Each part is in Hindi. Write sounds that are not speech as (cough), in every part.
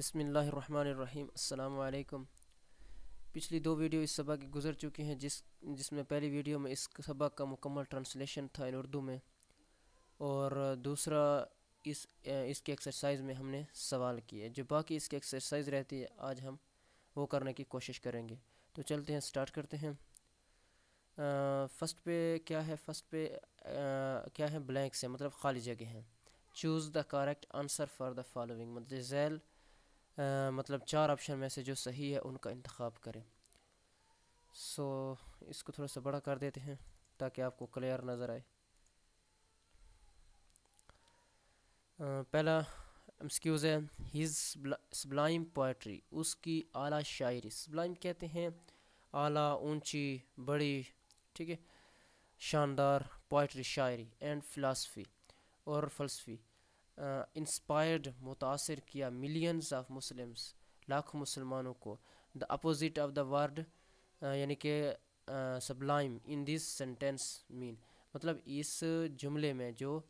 बिसमीम् अल्लाम पिछली दो वीडियो इस सबक की गुजर चुकी हैं जिस जिसमें पहली वीडियो में इस सबक का मुकम्मल ट्रांसलेशन था इन उर्दू में और दूसरा इस इसके एक्सरसाइज में हमने सवाल किए जो बाकी इसके एक्सरसाइज रहती है आज हम वो करने की कोशिश करेंगे तो चलते हैं स्टार्ट करते हैं फर्स्ट पे क्या है फर्स्ट पे आ, क्या है ब्लैंक्स हैं मतलब खाली जगह हैं choose the correct answer for the following मतलब जैल आ, मतलब चार ऑप्शन में से जो सही है उनका इंतखब करें सो इसको थोड़ा सा बड़ा कर देते हैं ताकि आपको क्लियर नज़र आए पहला एक्सक्यूज़ है हिज सब्लाइम पोइट्री उसकी आला शायरी सब्लाइम कहते हैं आला ऊंची बड़ी ठीक है शानदार पोइट्री शायरी एंड फ़िलासफ़ी और फलसफ़ी इंस्पायर्ड मुतासर किया मिलियंस ऑफ मुस्लिम्स लाखों मुसलमानों को the opposite of the word यानी कि sublime in this sentence mean मतलब इस जुमले में जो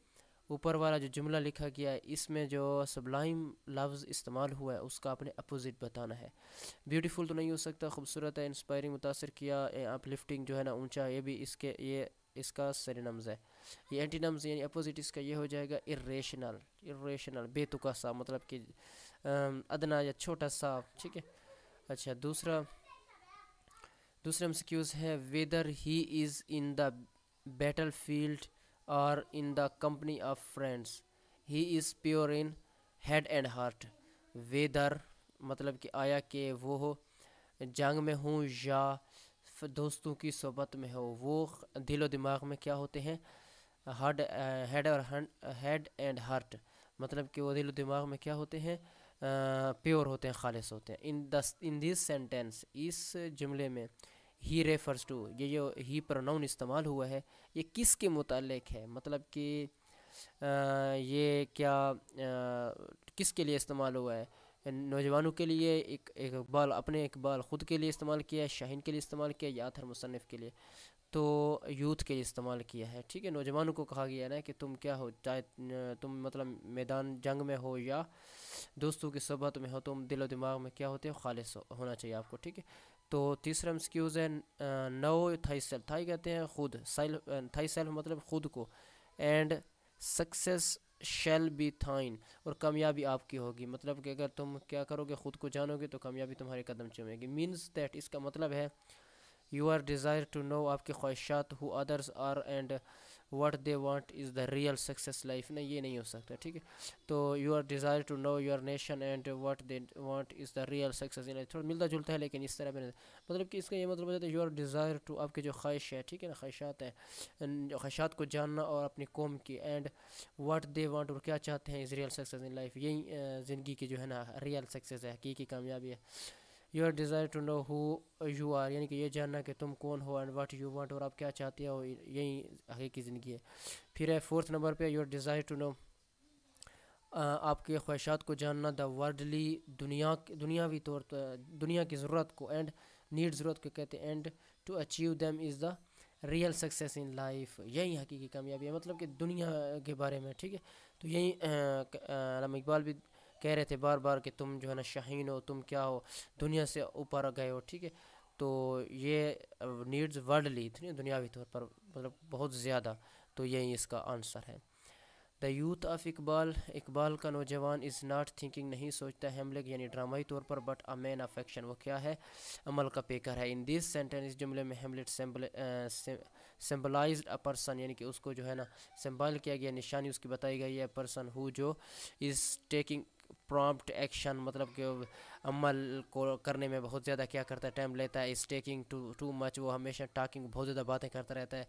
ऊपर वाला जो जुमला लिखा गया है इसमें जो सबलाइम लफ्ज़ इस्तेमाल हुआ है उसका अपने अपोज़िट बताना है ब्यूटीफुल तो नहीं हो सकता खूबसूरत है इंस्पायरिंग मुतासर किया अपलिफ्टिंग जो है ना ऊंचा ये भी इसके ये इसका सरिनम्स है ये एंटीनम्स यानी अपोजिट इसका ये हो जाएगा इरेशनल इरेशनल बेतुका सा मतलब कि अदना या छोटा सा ठीक है अच्छा दूसरा दूसरा एम है whether he is in the battle battlefield और in the company of friends he is pure in head and heart whether मतलब कि आया कि वो हो जंग में हूँ या दोस्तों की सोबत में हो वो दिलो दिमाग में क्या होते हैं हार्ड हेड और हेड एंड हार्ट मतलब कि वो दिल दिमाग में क्या होते हैं प्योर होते हैं खालिश होते हैं इन दस इन दिस सेंटेंस इस जुमले में ही रेफर्स टू ये जो ही प्रोनाउन इस्तेमाल हुआ है ये किसके मुतालिक है मतलब कि ये क्या आ, किस के लिए इस्तेमाल हुआ है नौजवानों के लिए एक इकबाल अपने इकबाल ख़ुद के लिए इस्तेमाल किया है शाहीन के लिए इस्तेमाल किया या अथर मुसनफ़ के लिए तो यूथ के लिए इस्तेमाल किया है ठीक है नौजवानों को कहा गया है ना कि तुम क्या हो चाहे तुम मतलब मैदान जंग में हो या दोस्तों की सोबत में हो तुम दिलो दिमाग में क्या होते हो खालिश हो, होना चाहिए आपको ठीक है तो तीसरा एक्सक्यूज़ है नो थाई सेल्फ थाई कहते हैं खुद सेल्फ थाई सेल्फ मतलब खुद को and success shall be thine और कामयाबी आपकी होगी मतलब कि अगर तुम क्या करोगे ख़ुद को जानोगे तो कामयाबी तुम्हारे कदम चुमेगी मीन्स दैट इसका मतलब है योर डिज़ायर टू नो आपकी ख्वाहिशात who others are and what they want is the real success life ना ये नहीं हो सकता ठीक है तो you are desire to know your nation and what they want is the real success in life थोड़ा मिलता जुलता है लेकिन इस तरह भी मतलब कि इसका ये मतलब हो जाता है यू आर डिज़ायर टू आपकी जो ख्वाहिश है ठीक है ना ख्वाहिशात है ख्वाहिशात को जानना और अपनी कौम की एंड वट दे वॉन्ट और क्या चाहते हैं is real success in life यही ज़िंदगी की जो है ना रियल सक्सेस है हकीकी कामयाबी है your desire to know who you are यानी कि ये जानना कि तुम कौन हो एंड वट यू वांट और आप क्या चाहते हो यही आगे की ज़िंदगी है फिर है फोर्थ नंबर पे योर डिज़ायर टू नो आपके ख्वाहिशात को जानना द वर्ल्डली दुनिया दुनियावी तौर पर दुनिया की ज़रूरत को एंड नीड ज़रूरत को कहते हैं and to achieve them is the real success in life यही हकीकी कामयाबी है मतलब कि दुनिया के बारे में ठीक है तो यही इकबाल भी कह रहे थे बार बार कि तुम जो है ना शाहीन हो तुम क्या हो दुनिया से ऊपर गए हो ठीक है तो ये नीड्स वर्ल्डली इतनी दुनियावी तौर पर मतलब बहुत ज़्यादा तो यही इसका आंसर है the youth of Iqbal Iqbal का नौजवान इज़ नॉट थिंकिंग नहीं सोचता हेमलेग यानी ड्रामाई तौर पर but a man of action वो क्या है अमल का पेकर है इन दिस सेंटेंस इस जुमले में हेमलेट सिम्बलाइज अ पर्सन यानी कि उसको जो है ना सिम्बल किया गया निशानी उसकी बताई गई है पर्सन हु जो इज़ टेकिंग प्रॉम्प्ट एक्शन मतलब कि अमल को करने में बहुत ज़्यादा क्या करता है टाइम लेता है is taking to too much वो हमेशा टाकिंग बहुत ज़्यादा बातें करता रहता है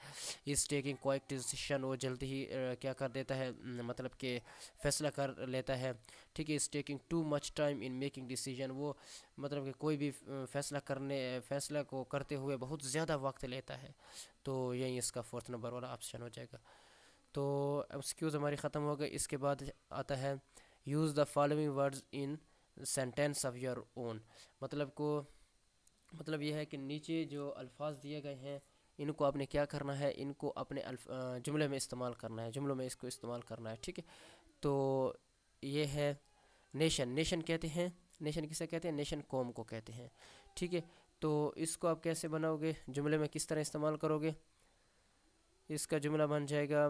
इस टेकिंग एक डिसीशन वो जल्दी ही क्या कर देता है मतलब कि फैसला कर लेता है ठीक है is taking too much time in making decision वो मतलब कि कोई भी फैसला करने फैसला को करते हुए बहुत ज़्यादा वक्त लेता है तो यही इसका फोर्थ नंबर वाला ऑप्शन हो जाएगा तो एक्सक्यूज़ हमारी ख़त्म हो गई इसके बाद आता है use the following words in sentence of your own मतलब को मतलब यह है कि नीचे जो अल्फाज दिए गए हैं इनको आपने क्या करना है इनको अपने जुमले में इस्तेमाल करना है जुमलों में इसको इस्तेमाल करना है ठीक है तो ये है नेशन नेशन कहते हैं नेशन किसे कहते हैं नेशन कौम को कहते हैं ठीक है तो इसको आप कैसे बनाओगे जुमले में किस तरह इस्तेमाल करोगे इसका जुमला बन जाएगा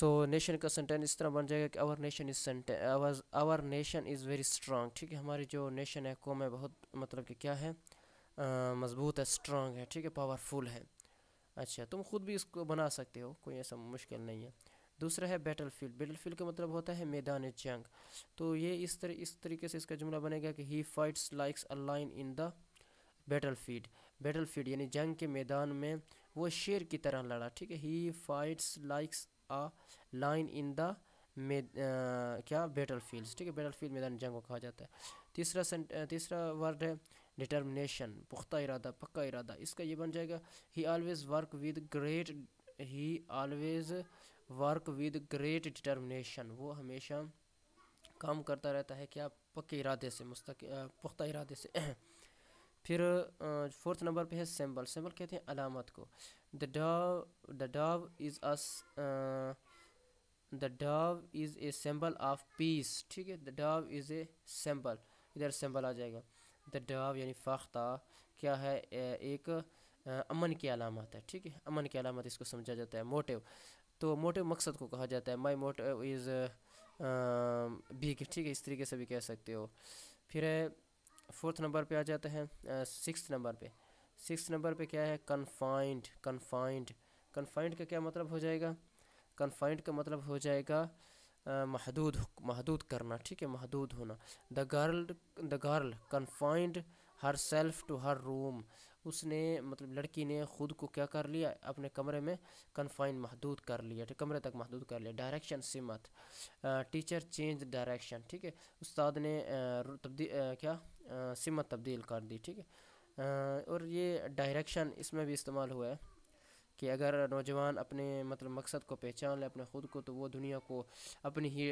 सो नेशन का सेंटेंस इस तरह बन जाएगा कि our nation is sentence our nation is very strong ठीक है हमारी जो नेशन है कौम है बहुत मतलब कि क्या है मजबूत है स्ट्रांग है ठीक है पावरफुल है अच्छा तुम खुद भी इसको बना सकते हो कोई ऐसा मुश्किल नहीं है दूसरा है बैटल फील्ड बैटल फील्ड का मतलब होता है मैदान जंग तो ये इस तरह इस तरीके से इसका जुमला बनेगा कि he fights likes a lion in the battle field battle field यानी जंग के मैदान में वो शेर की तरह लड़ा ठीक है he fights likes a lion in the में क्या बैटल फील्ड ठीक है बैटल फील्ड मैदान जंग को कहा जाता है तीसरा uh, तीसरा वर्ड है डिटर्मिनेशन पुख्ता इरादा पक्का इरादा इसका ये बन जाएगा he always work with great he always work with great determination वो हमेशा काम करता रहता है क्या पक्के इरादे से मुस्तक uh, पुख्ता इरादे से (clears throat) फिर फोर्थ uh, नंबर पे है सिंबल सिंबल कहते हैं अलामत को the dove the dove is a uh, the dove is a symbol of peace ठीक है the dove is a symbol इधर symbol आ जाएगा the dove यानी फाख्ता क्या है एक अमन की अलामत है ठीक है अमन की अलामत इसको समझा जाता है मोटिव तो मोटिव मकसद को कहा जाता है माई मोटिव इज़ भीग ठीक है इस तरीके से भी कह सकते हो फिर फोर्थ नंबर पे आ जाता है सिक्स नंबर पे सिक्स नंबर पे क्या है कन्फाइंड कन्फाइंड कन्फाइंड का क्या मतलब हो जाएगा कन्फाइंड का मतलब हो जाएगा महदूद महदूद करना ठीक है महदूद होना the girl the girl confined herself to her room उसने मतलब लड़की ने ख़ुद को क्या कर लिया अपने कमरे में कन्फाइन महदूद कर लिया ठीक कमरे तक महदूद कर लिया डायरेक्शन सिमत टीचर चेंज डायरेक्शन ठीक है उस्ताद ने तब्दी क्या सिमत तब्दील कर दी ठीक है और ये डायरेक्शन इसमें भी इस्तेमाल हुआ है कि अगर नौजवान अपने मतलब मकसद को पहचान ले अपने ख़ुद को तो वो दुनिया को अपनी ही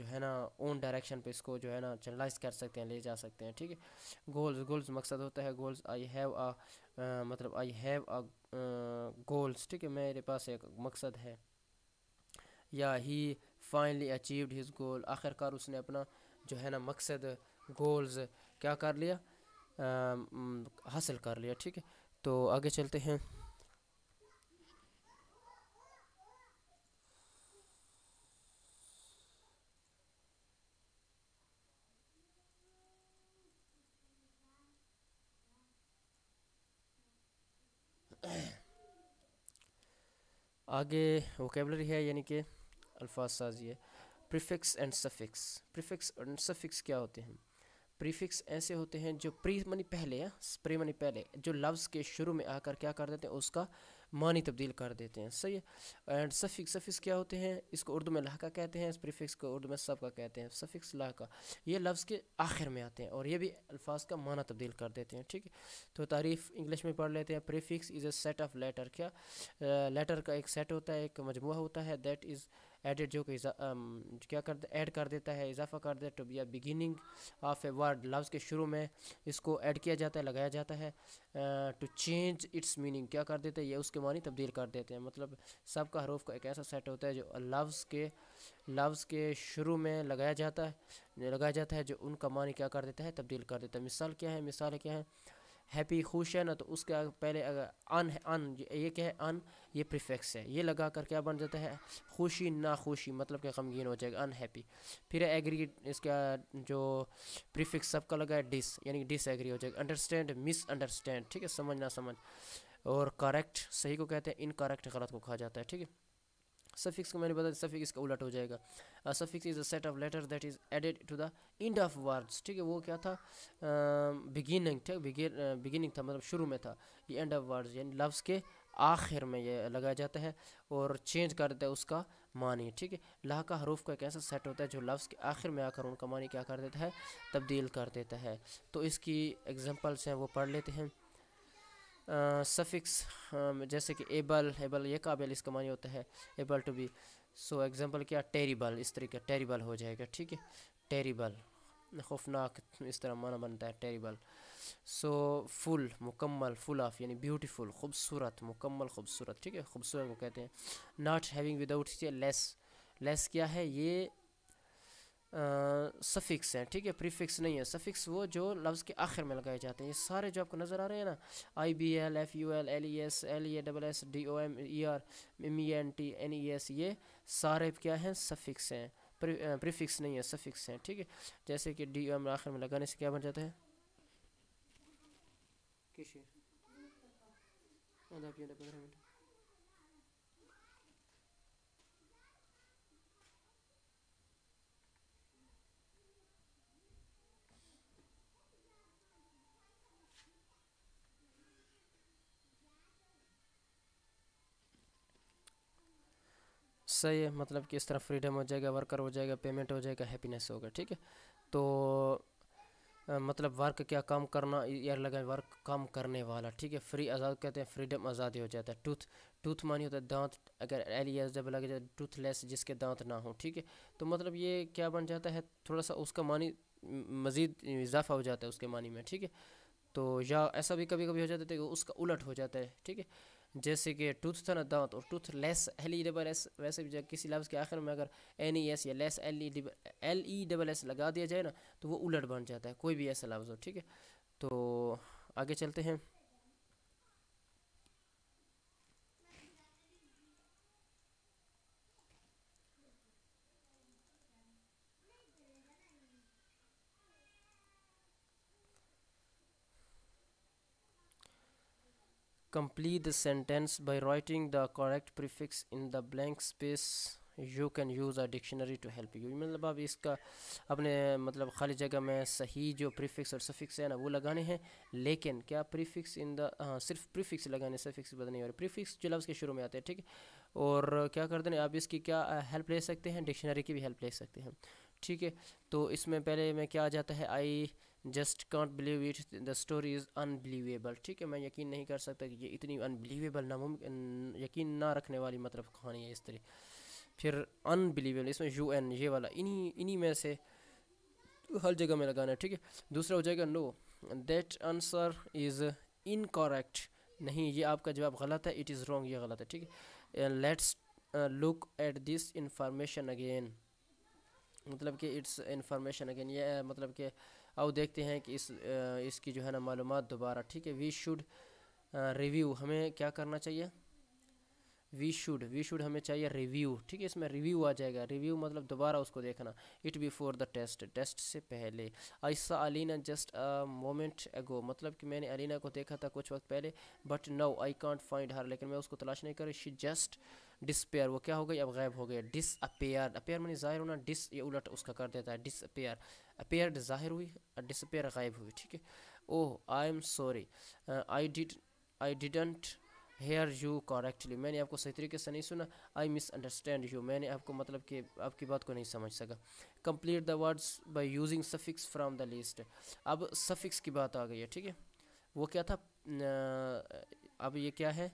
जो है ना ओन डायरेक्शन पे इसको जो है ना चैनलाइज कर सकते हैं ले जा सकते हैं ठीक है गोल्स गोल्स मकसद होता है गोल्स आई हैव आ मतलब आई हैव आ गोल्स ठीक है मेरे पास एक मकसद है या he finally achieved his goal आखिरकार उसने अपना जो है ना मकसद गोल्स क्या कर लिया हासिल कर लिया ठीक है तो आगे चलते हैं आगे वोकेबलरी है यानी कि अल्फाज साजी है prefix and suffix prefix and suffix क्या होते हैं प्रीफिक्स ऐसे होते हैं जो प्री मनी पहले या हाँ, प्री मनी पहले जो लफ्ज़ के शुरू में आकर क्या कर देते हैं उसका मानी तब्दील कर देते हैं सही है एंड सफिक सफ़िक्स क्या होते हैं इसको उर्दू में लहका कहते हैं प्रीफिक्स को उर्दू में सबका कहते हैं सफ़िक्स लहका ये लफ्ज़ के आखिर में आते हैं और ये भी अल्फाज का माना तब्दील कर देते हैं ठीक है तो तारीफ़ इंग्लिश में पढ़ लेते हैं prefix is a set of letter क्या लेटर का एक सेट होता है एक मजमू होता है दैट इज़ एडिट जो कि क्या कर ऐड कर देता है इजाफा कर देता है to be a beginning of a word लफ्ज़ के शुरू में इसको ऐड किया जाता है लगाया जाता है टू चेंज इट्स मीनिंग क्या कर देते हैं ये उसके मानी तब्दील कर देते हैं मतलब सबका हरूफ का एक ऐसा सेट होता है जो लफ्ज़ के लफ्ज़ के शुरू में लगाया जाता है लगाया जाता है जो उनका मानी क्या कर देता है तब्दील कर देता है मिसाल क्या है मिसाल क्या है हैप्पी खुश है ना तो उसका पहले अगर अन है अन ये क्या है अन ये प्रिफेक्स है ये लगा कर क्या बन जाता है खुशी ना खुशी मतलब क्या गमगीन हो जाएगा अनहैप्पी फिर एग्री इसका जो प्रिफिक्स सबका लगा है डिस यानी डिस एग्री हो जाएगा अंडरस्टैंड मिस अंडरस्टैंड ठीक है समझ ना समझ और करेक्ट सही को कहते हैं इनकरेक्ट गलत को कहा जाता है ठीक है सफिक्स को मैंने बताया सफिक्स का उलट हो जाएगा suffix is a set of letter that is added to the end of words ठीक है वो क्या था बिगिनिंग ठीक बिगिनिंग था मतलब शुरू में था ये एंड ऑफ वर्ड्स यानी लफ्स के आखिर में ये लगाया जाता है और चेंज कर देता है उसका मानी ठीक है लाह का हरूफ का एक ऐसा सेट होता है जो लफ्ज़ के आखिर में आकर उनका मानी क्या कर देता है तब्दील कर देता है तो इसकी एग्जांपल्स हैं वो पढ़ लेते हैं सफिक्स जैसे कि एबल एबल ये काबिल इसका मानी होता है able to be so example क्या टेरिबल इस तरीके टेरिबल हो जाएगा ठीक है टेरिबल खौफनाक इस तरह माना बनता है टेरिबल सो फुल मुकम्मल फुल ऑफ यानी ब्यूटीफुल खूबसूरत मुकम्मल खूबसूरत ठीक है खूबसूरत को कहते हैं not having without less less क्या है ये सफ़िक्स हैं ठीक है प्रीफिक्स नहीं है सफ़िक्स वो जो लफ्ज़ के आखिर में लगाए जाते हैं ये सारे जो आपको नज़र आ रहे हैं ना I B L F U L L E S L E double S D O M E R M E N T N E S S सारे क्या हैं सफ़िक्स हैं प्रीफिक्स नहीं है सफ़िक्स हैं ठीक है जैसे कि डी ओ एम आखिर में लगाने से क्या बन जाता है किसी पंद्रह मिनट सही है मतलब कि इस तरह फ्रीडम हो जाएगा वर्कर हो जाएगा पेमेंट हो जाएगा हैप्पीनेस होगा ठीक है तो आ, मतलब वर्क क्या काम करना यार लगा वर्क काम करने वाला ठीक है फ्री आज़ाद कहते हैं फ्रीडम आज़ादी हो जाता है टूथ टूथ मानी होता है दांत अगर एल एस डबल लगे टूथलेस जिसके दांत ना हो ठीक है तो मतलब ये क्या बन जाता है थोड़ा सा उसका मानी मज़ीद इजाफा हो जाता है उसके मानी में ठीक है तो या ऐसा भी कभी कभी हो जाता है कि तो उसका उलट हो जाता है ठीक है जैसे कि टूथ था ना दांत और toothless L E double S वैसे भी जब किसी लफ्ज़ के आखिर में अगर एन ई एस या less L E L E double S लगा दिया जाए ना तो वो उलट बन जाता है कोई भी ऐसा लफ्ज़ हो ठीक है तो आगे चलते हैं Complete the sentence by writing the correct prefix in the blank space you can use a dictionary to help you मतलब आप इसका अपने मतलब खाली जगह में सही जो प्रीफिक्स और सफिक्स है ना वो लगाने हैं लेकिन क्या प्रीफिक्स इन द हाँ सिर्फ प्रीफिक्स लगाने सफिक्स बदलने और प्रीफिक्स जो लफ्ज़ के शुरू में आते हैं ठीक है और क्या कर देने आप इसकी क्या हेल्प ले सकते हैं डिक्शनरी की भी हेल्प ले सकते हैं ठीक है तो इसमें पहले में क्या आ जाता है I just can't believe it the story is unbelievable ठीक है मैं यकीन नहीं कर सकता कि ये इतनी अनबिलीवेबल नामुमकिन यकीन ना रखने वाली मतलब कहानी है इस तरह फिर अनबिलीवेबल इसमें यू एन ये वाला इन्हीं इन्हीं में से हर जगह में लगाना है ठीक है दूसरा हो जाएगा no that answer is incorrect नहीं ये आपका जवाब गलत है इट इज़ रॉन्ग ये गलत है ठीक है let's look at this information again मतलब कि इट्स इंफॉर्मेशन अगेन ये uh, मतलब कि अब देखते हैं कि इस इसकी जो है ना मालूम दोबारा ठीक है वी शुड रिव्यू हमें क्या करना चाहिए वी शुड वी शुड हमें चाहिए रिव्यू ठीक है इसमें रिव्यू आ जाएगा रिव्यू मतलब दोबारा उसको देखना it before the test test से पहले ऐसा अलीना जस्ट अ मोमेंट एगो मतलब कि मैंने अलीना को देखा था कुछ वक्त पहले but no I can't find her लेकिन मैं उसको तलाश नहीं कर शी जस्ट डिसपेयर वो क्या हो गई अब गायब हो गया डिस अपेयर अपेयर मैंने ज़ाहिर होना डिस ये उलट उसका कर देता है डिस अपेयर अपेयर्ड ज़ाहिर हुई डिसपेयर गायब हुई ठीक है oh I am sorry I did I didn't hear you correctly मैंने आपको सही तरीके से नहीं सुना आई मिस अंडरस्टैंड यू मैंने आपको मतलब कि आपकी बात को नहीं समझ सका complete the words by using suffix from the list अब सफिक्स की बात आ गई है ठीक है वो क्या था अब ये क्या है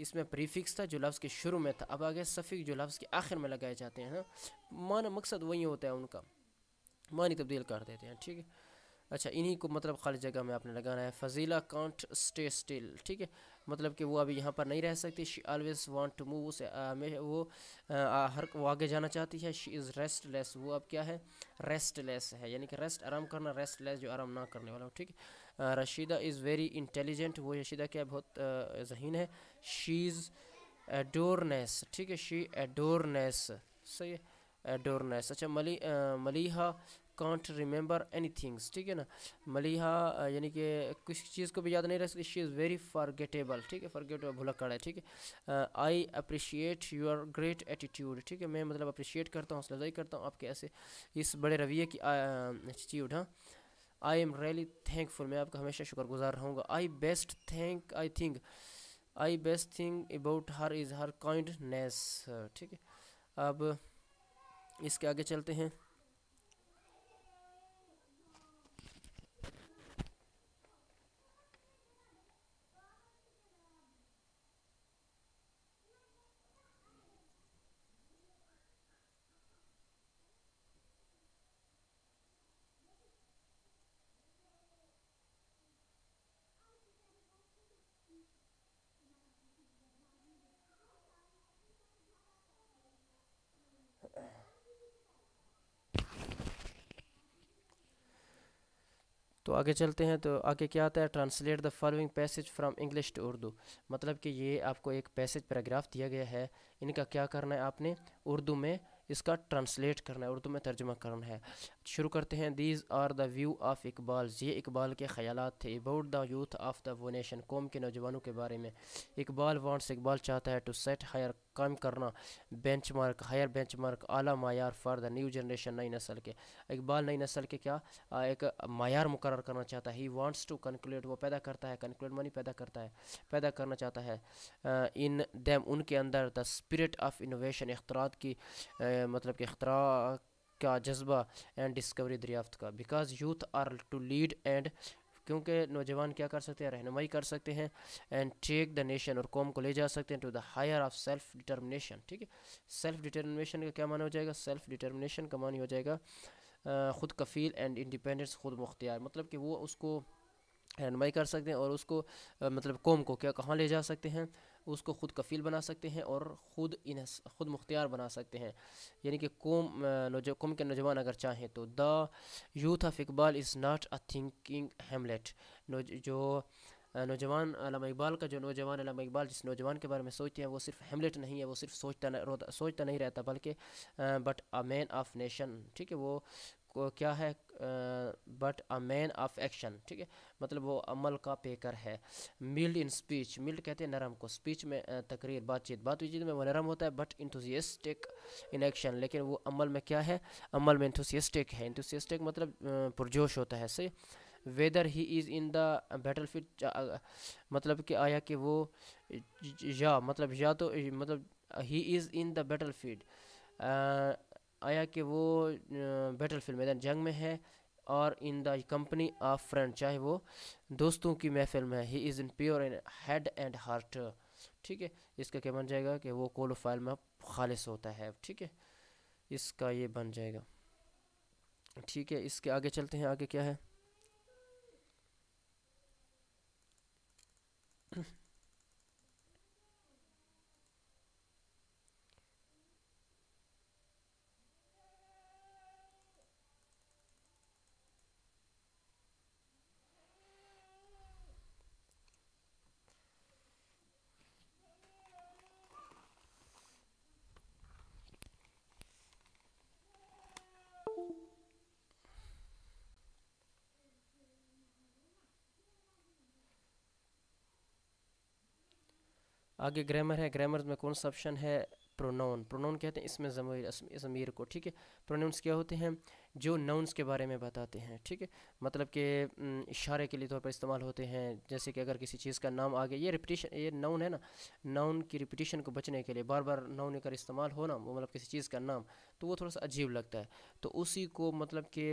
इसमें प्रीफिक्स था जो लफ्ज़ के शुरू में था अब आ गया जो लफ्ज़ के आखिर में लगाए जाते हैं माना मकसद वही होता है उनका मानी तब्दील कर देते हैं ठीक है अच्छा इन्हीं को मतलब खाली जगह में आपने लगाना है फजीला कॉन्ट स्टे स्टिल ठीक है मतलब कि वो अभी यहाँ पर नहीं रह सकती she always want to move उसे वो आ, हर वो आगे जाना चाहती है शी इज़ रेस्ट वो अब क्या है रेस्ट है यानी कि रेस्ट आराम करना रेस्ट जो आराम ना करने वाला हो ठीक है रशीदा इज़ वेरी इंटेलिजेंट वो रशीदा क्या बहुत uh, जहीन है शी इज़ एडोरनेस ठीक है शी एडोरनेस सही है एडोरनेस अच्छा मली आ, uh, Maliha can't remember any things ठीक है ना मलिहा uh, यानी कि किसी चीज़ को भी याद नहीं रह सकती शी इज़ वेरी फॉरगेटेबल ठीक है फॉरगेटेबल भुलक्कड़ है ठीक है I appreciate your great attitude ठीक है मैं मतलब अप्रिशिएट करता हूँ हौसला करता हूँ आपके ऐसे इस बड़े रवैये की एटीट्यूड हाँ आई एम रियली थैंकफुल मैं आपका हमेशा शुक्रगुजार रहूँगा I best thank I think I best thing about her is her kindness ठीक है अब इसके आगे चलते हैं तो आगे चलते हैं तो आगे क्या आता है translate the following passage from English to Urdu मतलब कि ये आपको एक पैसेज पैराग्राफ दिया गया है इनका क्या करना है आपने उर्दू में इसका ट्रांसलेट करना है उर्दू में तर्जमा करना है शुरू करते हैं these are the view of Iqbal ये इकबाल के ख्याल थे about the youth of the वो नेशन कौम के नौजवानों के बारे में इकबाल वांट्स इकबाल चाहता है टू सेट हायर कायम करना benchmark higher benchmark अली मैार फॉर द न्यू जनरेशन नई नस्ल के इकबाल नई नस्ल के क्या एक मैार मुकर करना चाहता है ही वांट्स टू कंक्लूड वो पैदा करता है कंक्लूड मनी पैदा करता है पैदा करना चाहता है इन दैम उनके अंदर द स्परिट ऑफ इनोवेशन अख्तरात की मतलब कि अख्तरा का जज्बा एंड डिस्कवरी दरियाफ्त का because youth are to lead and क्योंकि नौजवान क्या कर सकते हैं रहनमई कर सकते हैं एंड टेक द नेशन और कौम को ले जा सकते हैं to the higher of self determination ठीक है सेल्फ डिटर्मिनेशन का क्या माना हो जाएगा सेल्फ डिटर्मिनेशन का मान हो जाएगा ख़ुद कफ़ील एंड इंडिपेंडेंस खुद मुख्तियार मतलब कि वो उसको रहनमई कर सकते हैं और उसको मतलब कौम को क्या कहाँ ले जा सकते हैं उसको ख़ुद कफ़ील बना सकते हैं और ख़ुद इन ख़ुद मुख्तियार बना सकते हैं यानी कि कौम कौम के नौजवान अगर चाहें तो the youth of Iqbal is not a thinking Hamlet जो नौजवान अलामा इकबाल का जो नौजवान अलामा इकबाल जिस नौजवान के बारे में सोचते हैं वो सिर्फ हेमलेट नहीं है वो सिर्फ सोचता सोचता नहीं रहता बल्कि but a man of nation ठीक है वो क्या है but a man of action ठीक है मतलब वो अमल का पेकर है मिल्ड इन स्पीच मिल्ड कहते हैं नरम को स्पीच में तकरीर बातचीत बात बातचीत में वो नरम होता है बट इंथोसियस्टिक इन एक्शन लेकिन वो अमल में क्या है अमल में इंथुसियस्टिक है इंथुसियस्टिक मतलब पुरजोश होता है सही whether he is in the battle field मतलब कि आया कि वो या मतलब या तो मतलब he is in the battle field आया कि वो बैटल फील्ड मैदान जंग में है और in the company of friend चाहे वो दोस्तों की महफिल में है he is in pure in head and heart ठीक है इसका क्या बन जाएगा कि वो कोलोफाइल में खालिश होता है ठीक है इसका ये बन जाएगा ठीक है इसके आगे चलते हैं आगे क्या है आगे ग्रामर है ग्रामर में ऑप्शन है प्रोनाउन प्रोनाउन कहते हैं इसमें ज़मीर ज़मीर को ठीक है प्रोनाउंस क्या होते हैं जो नाउंस के बारे में बताते हैं ठीक है मतलब कि इशारे के लिए तौर पर इस्तेमाल होते हैं जैसे कि अगर किसी चीज़ का नाम आ गया ये रिपीटेशन ये नाउन है ना नाउन की रिपीटेशन को बचने के लिए बार बार नाउन का इस्तेमाल हो ना वो मतलब किसी चीज़ का नाम तो वो थोड़ा सा अजीब लगता है तो उसी को मतलब कि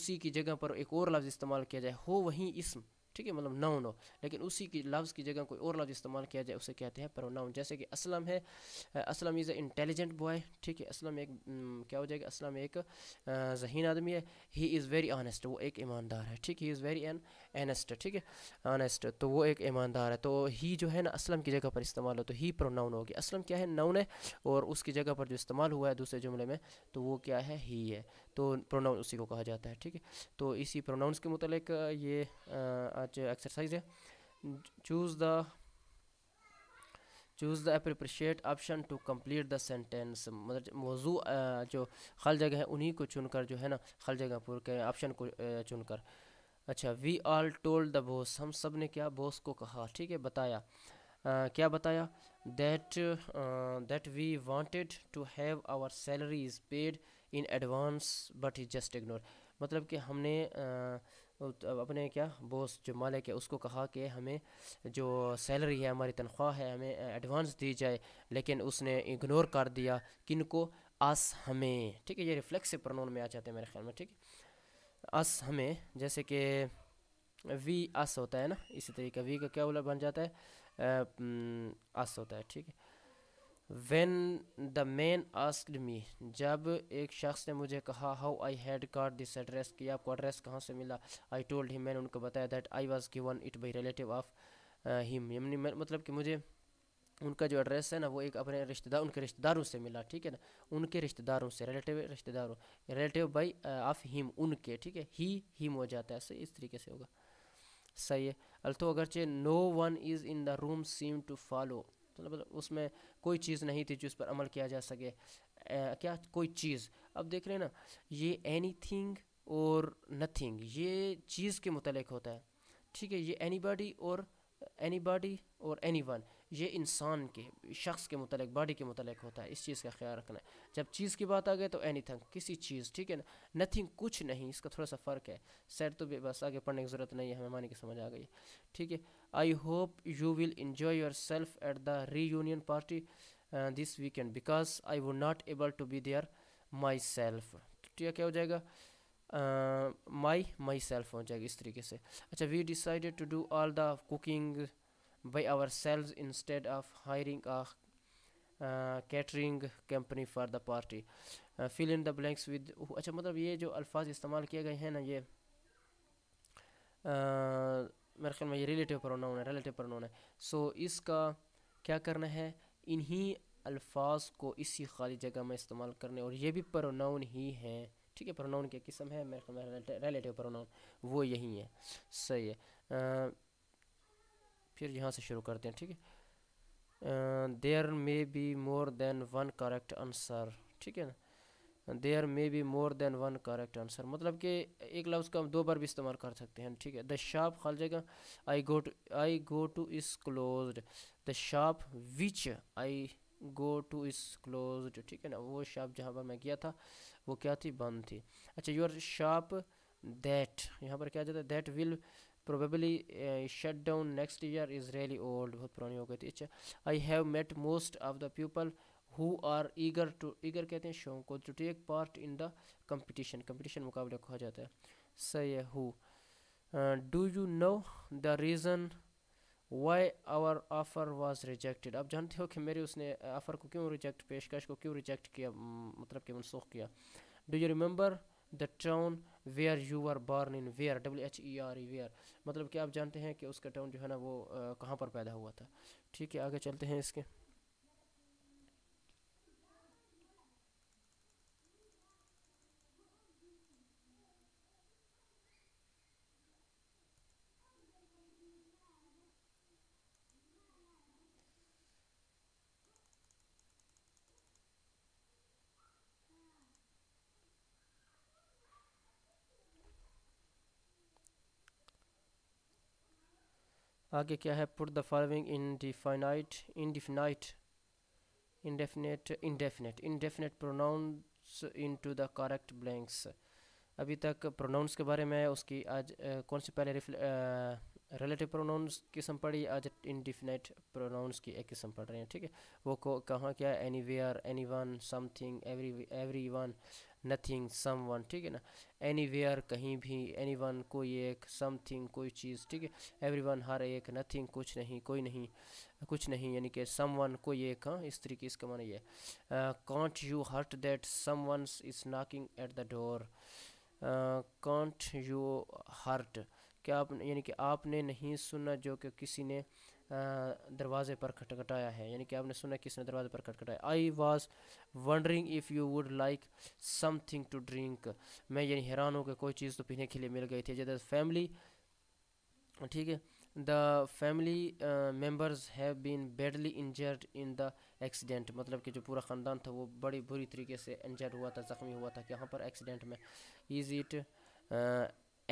उसी की जगह पर एक और लफ्ज़ इस्तेमाल किया जाए हो वहीं इसम ठीक है मतलब नाउन हो लेकिन उसी की लफ्ज़ की जगह कोई और लफ्ज़ इस्तेमाल किया जाए उसे कहते हैं प्रोनाउन जैसे कि असलम है Aslam is a intelligent boy ठीक है असलम एक क्या हो जाएगा असलम एक जहीन आदमी है ही इज़ वेरी ऑनेस्ट वो एक ईमानदार है ठीक he is very an honest ठीक है अनेस्ट तो वो एक ईमानदार है तो ही जो है ना असलम की जगह पर इस्तेमाल हो तो ही प्रोनाउन होगी असलम क्या है नउन है और उसकी जगह पर जो इस्तेमाल हुआ है दूसरे जुमले में तो वो क्या है ही है तो प्रोनाउन उसी को कहा जाता है ठीक है तो इसी प्रोनाउंस के मतलब ये आज एक्सरसाइज है choose the choose the appropriate option to complete the sentence मतलब मौजू जो खल जगह है उन्हीं को चुनकर जो है ना खल जगह पूर के ऑप्शन को चुनकर अच्छा we all told the boss हम सब ने क्या बॉस को कहा ठीक है बताया आ, क्या बताया that that we wanted to have our salary is paid in advance but is just ignore मतलब कि हमने uh, अपने क्या बॉस जो मालिक है उसको कहा कि हमें जो सैलरी है हमारी तनख्वाह है हमें एडवांस दी जाए लेकिन उसने इग्नोर कर दिया किनको आस हमें ठीक है ये रिफ्लेक्सिव प्रोनाउन में आ जाते हैं मेरे ख्याल में ठीक है अस हमें जैसे कि वी अस होता है ना इसी तरीके वी का क्या बोला बन जाता है आ, अस होता है ठीक है when the man asked me जब एक शख्स ने मुझे कहा how I had card this address कि आपको एड्रेस कहाँ से मिला आई टोल्ड हिम मैंने उनको बताया that I was given it by relative of him मतलब कि मुझे उनका जो एड्रेस है ना वो एक अपने रिश्तेदार उनके रिश्तेदारों से मिला ठीक है ना उनके रिश्तेदारों से रिलेटिव रिश्तेदारों रिलेटिव बाई ऑफ हिम उनके ठीक है ही हिम हो जाता है ऐसे इस तरीके से होगा सही है अल्थो अगरचे no one is in the room seem to follow तो मतलब उसमें कोई चीज़ नहीं थी जिस पर अमल किया जा सके आ, uh, क्या कोई चीज़ अब देख रहे हैं ना ये एनी थिंग और नथिंग ये चीज़ के मतलब होता है ठीक है ये एनी बॉडी और एनी बॉडी और एनी वन ये इंसान के शख्स के मतलब बॉडी के मतलब होता है इस चीज़ का ख्याल रखना है जब चीज़ की बात आ गई तो एनी थिंग किसी चीज़ ठीक है ना नथिंग कुछ नहीं इसका थोड़ा सा फ़र्क है सैर तो भी बस आगे पढ़ने की ज़रूरत नहीं है हमें मानी की समझ आ गई ठीक है I hope you will enjoy yourself at the reunion party this weekend because I would not able to be there myself ठीक क्या हो जाएगा माई माई सेल्फ हो जाएगा इस तरीके से अच्छा we decided to do all the cooking by ourselves instead of hiring a uh, catering company for the party fill in the blanks with अच्छा मतलब ये जो अल्फाज इस्तेमाल किए गए हैं ना ये uh, मेरे ख्याल में ये रिलेटिव प्रोनाउन है रिलेटिव प्रोनाउन है सो so, इसका क्या करना है इन्हीं अल्फाज को इसी खाली जगह में इस्तेमाल करने और ये भी प्रोनाउन ही हैं ठीक है प्रोनाउन की किस्म है मेरे ख्याल में रिलेटिव प्रोनाउन वो यही है सही है uh, फिर यहाँ से शुरू करते हैं ठीक है there may be more than one correct answer ठीक है ना there may be more than one correct answer मतलब कि एक लफ्ज़ का हम दो बार भी इस्तेमाल कर सकते हैं ठीक है द शॉप खाल जाएगा I go to I go to is close the shop which I go to is close ठीक है ना वो शॉप जहाँ पर मैं गया था वो क्या थी बंद थी अच्छा योर शॉप दैट यहाँ पर क्या जाता है that will probably shut down next year is really old बहुत पुरानी हो गई थी अच्छा I have met most of the people who are eager to eager कहते हैं शो को to take part in the competition competition मुकाबले कहा जाता है सही है who do you know the reason why our offer was rejected आप जानते हो कि मेरे उसने ऑफ़र uh, को क्यों रिजेक्ट पेशकश को क्यों रिजेक्ट किया मतलब कि मनसूख किया do you remember the town where you are born in where W H E R E where मतलब कि आप जानते हैं कि उसका टाउन जो है ना वो कहाँ पर पैदा हुआ था ठीक है आगे चलते हैं इसके आगे क्या है put the following indefinite indefinite definite indefinite pronouns into the correct blanks अभी तक प्रोनाउंस के बारे में उसकी आज आ, कौन सी पहले रिलेटिव प्रोनाउंस किस्म पढ़ी आज इनडिफिनाइट प्रोनाउंस की एक किस्म पढ़ रहे हैं ठीक है वो को कहाँ क्या है anywhere anyone something every everyone nothing someone ठीक है ना एनी वेयर कहीं भी एनी वन कोई एक समथिंग कोई चीज़ ठीक है एवरी वन हर एक नथिंग कुछ नहीं कोई नहीं कुछ नहीं यानी कि सम वन कोई एक हाँ इस तरीके इसका माना ये can't you heard that someone is knocking at the door can't you heard कि आप यानी कि आपने नहीं सुना जो कि किसी ने दरवाज़े पर खटखटाया है यानी कि आपने सुना किसने दरवाज़े पर खटखटाया I was wondering if you would like something to drink मैं यानी हैरान हूँ कि कोई चीज़ तो पीने के लिए मिल गई थी जैसे फैमिली ठीक है the family members have been badly injured in the accident मतलब कि जो पूरा ख़ानदान था वो बड़ी बुरी तरीके से इंजर्ड हुआ था ज़ख्मी हुआ था कि यहाँ पर एक्सीडेंट में is it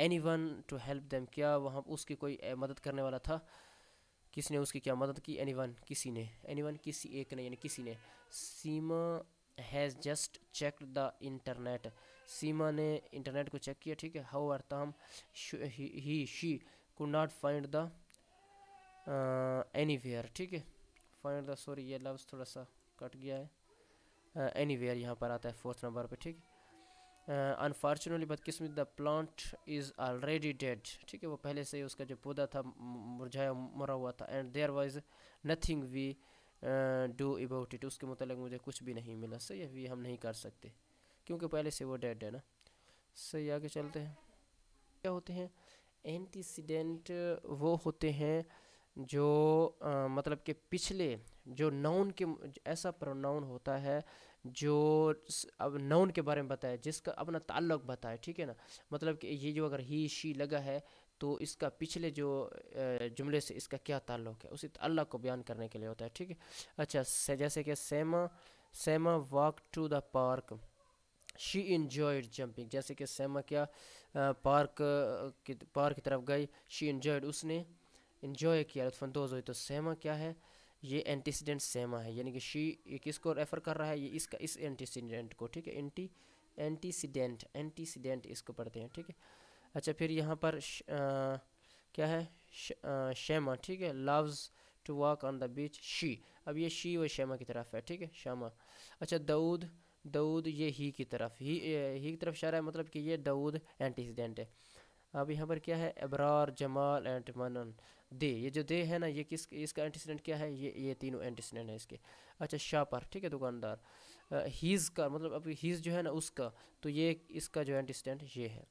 anyone to help them क्या वहाँ उसकी कोई मदद करने वाला था किसने उसकी क्या मदद की एनी वन किसी ने एनी वन किसी एक ने यानी किसी ने Seema has just check the internet Seema ने इंटरनेट को चेक किया ठीक है हाउ आर तम he she couldn't find the anywhere ठीक है फाइंड द सॉरी ये लफ्ज़ थोड़ा सा कट गया है एनी uh, वेयर यहाँ पर आता है फोर्थ नंबर पे ठीक है अनफॉर्चुनेटली uh, बदकिस्मत the plant is already dead ठीक है वो पहले से ही उसका जो पौधा था मुरझाया मरा हुआ था and there was nothing we do about it उसके मतलब मुझे कुछ भी नहीं मिला सही है वी हम नहीं कर सकते क्योंकि पहले से वो डेड है ना सही आगे चलते हैं क्या होते हैं एंटीसीडेंट वो होते हैं जो आ, uh, मतलब कि पिछले जो नाउन के ऐसा प्रोनाउन होता है जो अब नाउन के बारे में बताए जिसका अपना ताल्लुक बताए ठीक है ना मतलब कि ये जो अगर ही शी लगा है तो इसका पिछले जो जुमले से इसका क्या ताल्लुक है उसी ताल्लुक को बयान करने के लिए होता है ठीक है अच्छा से जैसे कि Seema Seema walk to the park she enjoyed jumping जैसे कि सेमा क्या पार्क की पार्क की तरफ गई शी इन्जॉयड उसने इन्जॉय किया लुत्फानंदोज हुई तो सेमा क्या है ये एंटीसीडेंट सेम है यानी कि शी ये किसको रेफ़र कर रहा है ये इसका इस एंटीसीडेंट को ठीक है एंटी एंटीसीडेंट एंटीसीडेंट इसको पढ़ते हैं ठीक है अच्छा फिर यहाँ पर श, आ, क्या है शेमा ठीक है loves to walk on the beach she अब ये शी व शेमा की तरफ है ठीक है शामा अच्छा दाऊद दाऊद ये ही की तरफ ही ही की तरफ शारा है मतलब कि ये दाऊद एंटीसीडेंट है अब यहाँ पर क्या है एबरार जमाल एंड मनन दे ये जो दे है ना ये किस इसका एंटीसीडेंट क्या है ये ये तीनों एंटीसीडेंट है इसके अच्छा शापर ठीक है दुकानदार हीज़ का मतलब अब हीज़ जो है ना उसका तो ये इसका जो एंटीसीडेंट ये है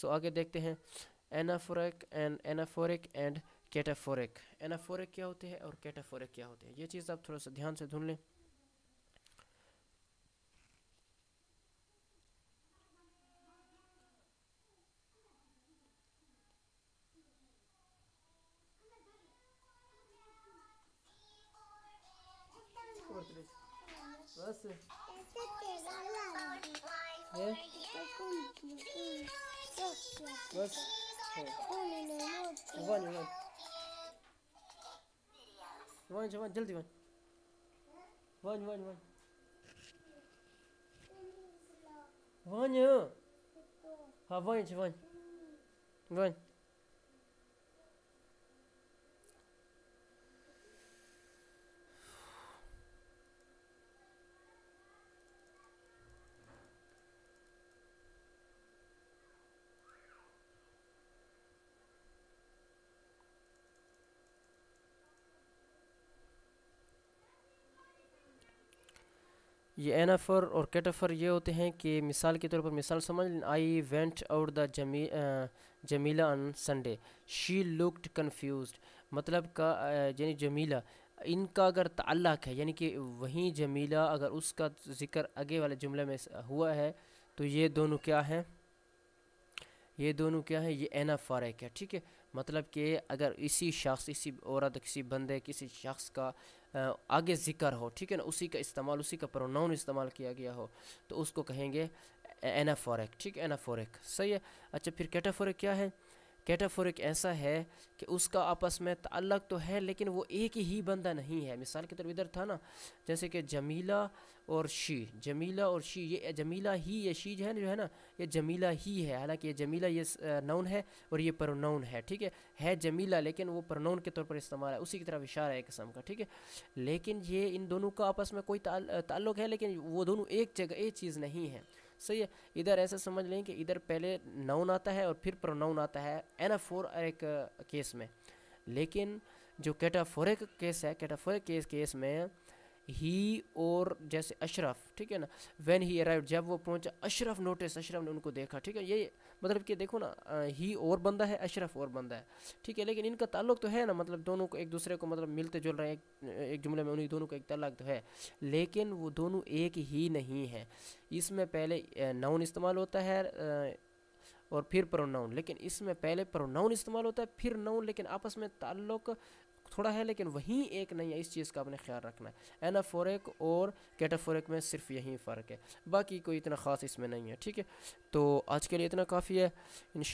सो आगे देखते हैं anaphoric and anaphoric and cataphoric anaphoric क्या होते हैं और कैटाफोरिक क्या होते हैं ये चीज़ आप थोड़ा सा ध्यान से ढूंढ लें 알았어. 예? 몇? 이번 이번. 이번 이번 जल्दी बन बन बन बन बन हाँ बन बन बन ये एनाफर और कैटफर ये होते हैं कि मिसाल के तौर पर मिसाल समझ आई वेंट आउट द जमी Jamila on Sunday she looked confuse मतलब का यानी जमीला इनका अगर तल्लक है यानी कि वहीं जमीला अगर उसका जिक्र आगे वाले जुमले में हुआ है तो ये दोनों क्या हैं ये दोनों क्या है ये एना फ़ारक है ठीक है मतलब कि अगर इसी शख्स इसी औरत किसी बंदे किसी शख्स का आगे ज़िक्र हो ठीक है ना उसी का इस्तेमाल उसी का प्रोनाउन इस्तेमाल किया गया हो तो उसको कहेंगे एनाफोरिक ठीक है एनाफोरिक सही है अच्छा फिर कैटाफोरिक क्या है कैटाफोरिक ऐसा है कि उसका आपस में ताल्लक तो है लेकिन वो एक ही बंदा नहीं है मिसाल के तौर पर इधर था ना जैसे कि जमीला और शी जमीला और शी ये जमीला ही ये शी है ना जो है ना ये जमीला ही है हालांकि ये जमीला ये नाउन है और ये प्रोनाउन है ठीक है है जमीला लेकिन वो प्रोनाउन के तौर पर इस्तेमाल है उसी की तरफ इशारा है किस्म का ठीक है लेकिन ये इन दोनों का आपस में कोई ताल्लुक है लेकिन वो दोनों एक जगह एक चीज़ नहीं है सही है इधर ऐसे समझ लें कि इधर पहले नाउन आता है और फिर प्रोनाउन आता है एन फोर एक केस में लेकिन जो कैटाफोरिक केस है कैटाफोरिक केस केस में ही और जैसे अशरफ ठीक है ना वैन ही अराइव जब वो पहुंचा अशरफ नोटिस अशरफ ने उनको देखा ठीक है ये मतलब कि देखो ना ही और बंदा है अशरफ और बंदा है ठीक है लेकिन इनका ताल्लुक तो है ना मतलब दोनों को एक दूसरे को मतलब मिलते जुल रहे हैं एक, एक जुमले में उन्हीं दोनों का एक ताल्लुक तो है लेकिन वो दोनों एक ही नहीं है इसमें पहले नाउन इस्तेमाल होता है और फिर प्रोनाउन लेकिन इसमें पहले प्रोनाउन इस्तेमाल होता है फिर नाउन लेकिन आपस में ताल्लुक थोड़ा है लेकिन वहीं एक नहीं है इस चीज़ का अपने ख्याल रखना है एनाफोरिक और कैटाफोरिक में सिर्फ यही फ़र्क है बाकी कोई इतना ख़ास इसमें नहीं है ठीक है तो आज के लिए इतना काफ़ी है इन